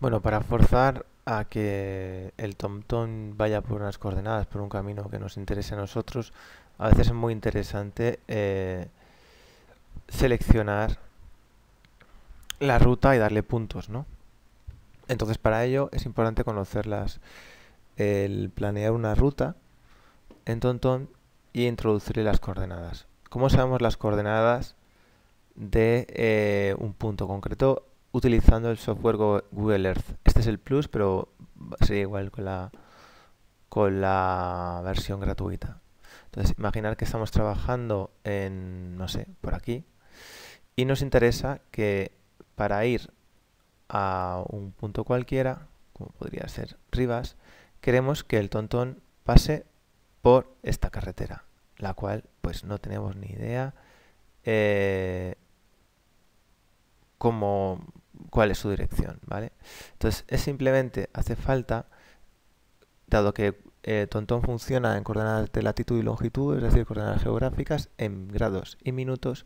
Bueno, para forzar a que el TomTom vaya por unas coordenadas, por un camino que nos interese a nosotros, a veces es muy interesante eh, seleccionar la ruta y darle puntos, ¿no? Entonces para ello es importante conocerlas, el planear una ruta en TomTom y introducirle las coordenadas. ¿Cómo sabemos las coordenadas de eh, un punto concreto? utilizando el software Google Earth. Este es el Plus, pero sería igual con la, con la versión gratuita. Entonces, imaginar que estamos trabajando en, no sé, por aquí, y nos interesa que para ir a un punto cualquiera, como podría ser Rivas, queremos que el tontón pase por esta carretera, la cual pues no tenemos ni idea eh, cómo, cuál es su dirección, ¿vale? Entonces, es simplemente, hace falta, dado que eh, Tontón funciona en coordenadas de latitud y longitud, es decir, coordenadas geográficas, en grados y minutos,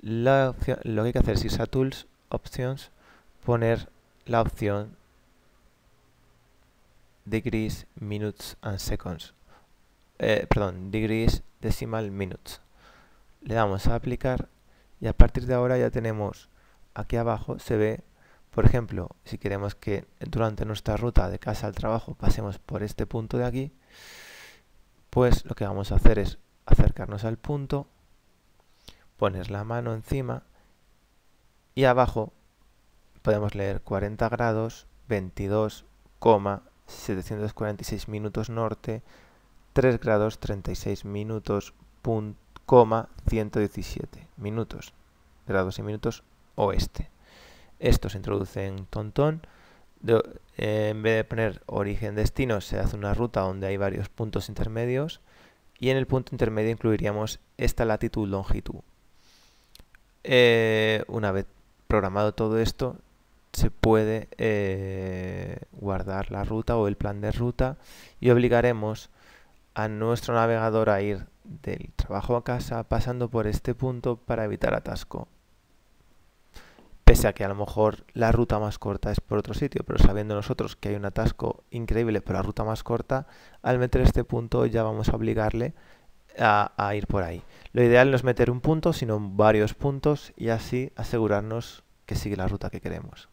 la opción, lo que hay que hacer es irse a Tools, Options, poner la opción Degrees, Minutes and Seconds. Eh, perdón, Degrees, Decimal, Minutes. Le damos a aplicar y a partir de ahora ya tenemos aquí abajo se ve, por ejemplo, si queremos que durante nuestra ruta de casa al trabajo pasemos por este punto de aquí, pues lo que vamos a hacer es acercarnos al punto, poner la mano encima y abajo podemos leer 40 grados, 22,746 minutos norte, 3 grados 36 minutos, coma 117 minutos, grados y minutos oeste. Esto se introduce en Tontón. en vez de poner origen-destino, se hace una ruta donde hay varios puntos intermedios y en el punto intermedio incluiríamos esta latitud-longitud. Eh, una vez programado todo esto, se puede eh, guardar la ruta o el plan de ruta y obligaremos a nuestro navegador a ir del trabajo a casa pasando por este punto para evitar atasco pese a que a lo mejor la ruta más corta es por otro sitio, pero sabiendo nosotros que hay un atasco increíble por la ruta más corta, al meter este punto ya vamos a obligarle a, a ir por ahí. Lo ideal no es meter un punto, sino varios puntos y así asegurarnos que sigue la ruta que queremos.